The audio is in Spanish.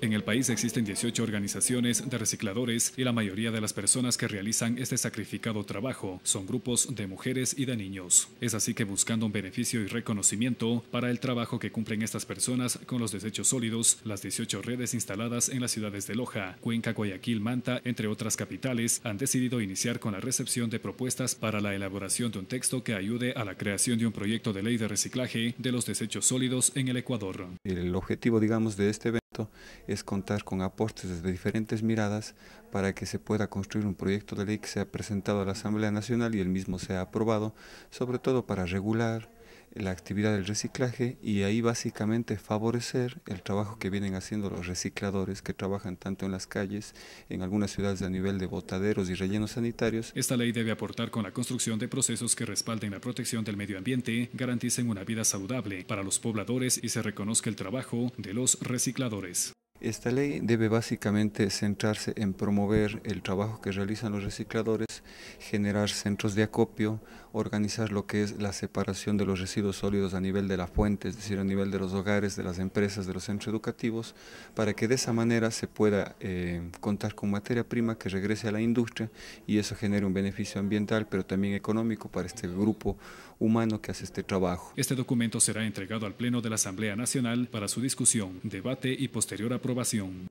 En el país existen 18 organizaciones de recicladores y la mayoría de las personas que realizan este sacrificado trabajo son grupos de mujeres y de niños. Es así que buscando un beneficio y reconocimiento para el trabajo que cumplen estas personas con los desechos sólidos, las 18 redes instaladas en las ciudades de Loja, Cuenca, Guayaquil, Manta, entre otras capitales, han decidido iniciar con la recepción de propuestas para la elaboración de un texto que ayude a la creación de un proyecto de ley de reciclaje de los desechos sólidos en el Ecuador. El objetivo, digamos, de este es contar con aportes desde diferentes miradas para que se pueda construir un proyecto de ley que sea presentado a la Asamblea Nacional y el mismo sea aprobado, sobre todo para regular, la actividad del reciclaje y ahí básicamente favorecer el trabajo que vienen haciendo los recicladores que trabajan tanto en las calles, en algunas ciudades a nivel de botaderos y rellenos sanitarios. Esta ley debe aportar con la construcción de procesos que respalden la protección del medio ambiente, garanticen una vida saludable para los pobladores y se reconozca el trabajo de los recicladores. Esta ley debe básicamente centrarse en promover el trabajo que realizan los recicladores, generar centros de acopio, organizar lo que es la separación de los residuos sólidos a nivel de la fuente, es decir, a nivel de los hogares, de las empresas, de los centros educativos, para que de esa manera se pueda eh, contar con materia prima que regrese a la industria y eso genere un beneficio ambiental, pero también económico para este grupo humano que hace este trabajo. Este documento será entregado al Pleno de la Asamblea Nacional para su discusión, debate y posterior aprobación.